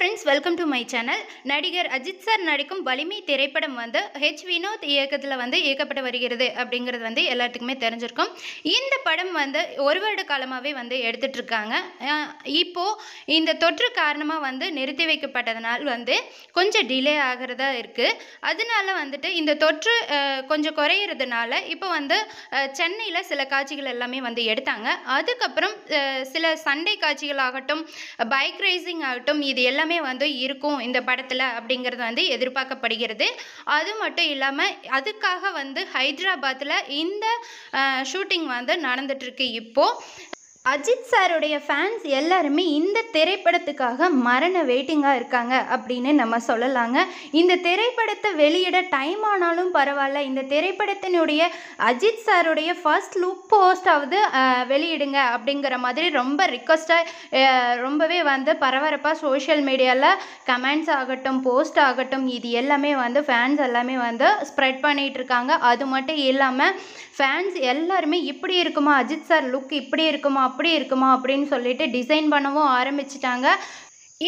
friends welcome to my channel நடிகர் Ajith sir நடிக்கும் வலிமை திரைப்படம் வந்து ஹெச் வினோத் இயக்கத்தில் வந்து இயக்கப்பட்டு வருகிறது அப்படிங்கிறது வந்து எல்லாத்துக்குமே தெரிஞ்சிருக்கும் இந்த படம் வந்து ஒரு வருட காலமாகவே வந்து எடுத்துட்ருக்காங்க இப்போது இந்த தொற்று காரணமாக வந்து நிறுத்தி வைக்கப்பட்டதனால் வந்து கொஞ்சம் டிலே ஆகிறதா இருக்குது அதனால வந்துட்டு இந்த தொற்று கொஞ்சம் குறையிறதுனால இப்போ வந்து சென்னையில் சில காட்சிகள் எல்லாமே வந்து எடுத்தாங்க அதுக்கப்புறம் சில சண்டை காட்சிகள் ஆகட்டும் பைக் ரேசிங் ஆகட்டும் இது எல்லாமே எல்லாமே வந்து இருக்கும் இந்த படத்தில் அப்படிங்கிறது வந்து எதிர்பார்க்கப்படுகிறது அது மட்டும் இல்லாமல் அதுக்காக வந்து ஹைதராபாத்தில் இந்த ஷூட்டிங் வந்து நடந்துகிட்ருக்கு இப்போது அஜித் சாருடைய ஃபேன்ஸ் எல்லாருமே இந்த திரைப்படத்துக்காக மரண வெயிட்டிங்காக இருக்காங்க அப்படின்னு நம்ம சொல்லலாங்க இந்த திரைப்படத்தை வெளியிட டைம் ஆனாலும் பரவாயில்ல இந்த திரைப்படத்தினுடைய அஜித் சாருடைய ஃபர்ஸ்ட் லுக் போஸ்டாவது வெளியிடுங்க அப்படிங்கிற மாதிரி ரொம்ப ரிக்வஸ்ட்டாக ரொம்பவே வந்து பரபரப்பாக சோஷியல் மீடியாவில் கமெண்ட்ஸ் ஆகட்டும் போஸ்ட் ஆகட்டும் இது எல்லாமே வந்து ஃபேன்ஸ் எல்லாமே வந்து ஸ்ப்ரெட் பண்ணிகிட்டு இருக்காங்க அது மட்டும் இல்லாமல் ஃபேன்ஸ் எல்லாருமே இப்படி இருக்குமா அஜித் சார் லுக் இப்படி இருக்குமா அப்படி இருக்குமா அப்படின்னு சொல்லிட்டு டிசைன் பண்ணவும் ஆரம்பிச்சிட்டாங்க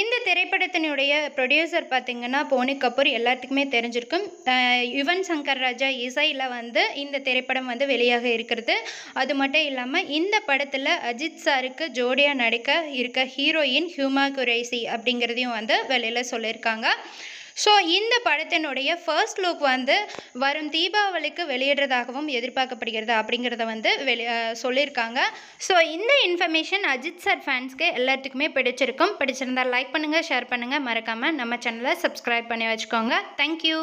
இந்த திரைப்படத்தினுடைய ப்ரொடியூசர் பார்த்திங்கன்னா போனி கபூர் எல்லாத்துக்குமே தெரிஞ்சிருக்கும் யுவன் சங்கர் ராஜா இசையில் வந்து இந்த திரைப்படம் வந்து வெளியாக இருக்கிறது அது மட்டும் இல்லாமல் இந்த படத்தில் அஜித் சாருக்கு ஜோடியாக நடிக்க இருக்க ஹீரோயின் ஹியூமா குரேசி அப்படிங்கிறதையும் வந்து வெளியில் சொல்லியிருக்காங்க ஸோ இந்த படத்தினுடைய ஃபர்ஸ்ட் லுக் வந்து வரும் தீபாவளிக்கு வெளியிடுறதாகவும் எதிர்பார்க்கப்படுகிறது அப்படிங்கிறத வந்து வெளி சொல்லியிருக்காங்க ஸோ இந்த இன்ஃபர்மேஷன் அஜித் சார் ஃபேன்ஸ்க்கு எல்லாத்துக்குமே பிடிச்சிருக்கும் பிடிச்சிருந்தால் லைக் பண்ணுங்கள் ஷேர் பண்ணுங்கள் மறக்காமல் நம்ம சேனலை சப்ஸ்கிரைப் பண்ணி வச்சுக்கோங்க தேங்க்யூ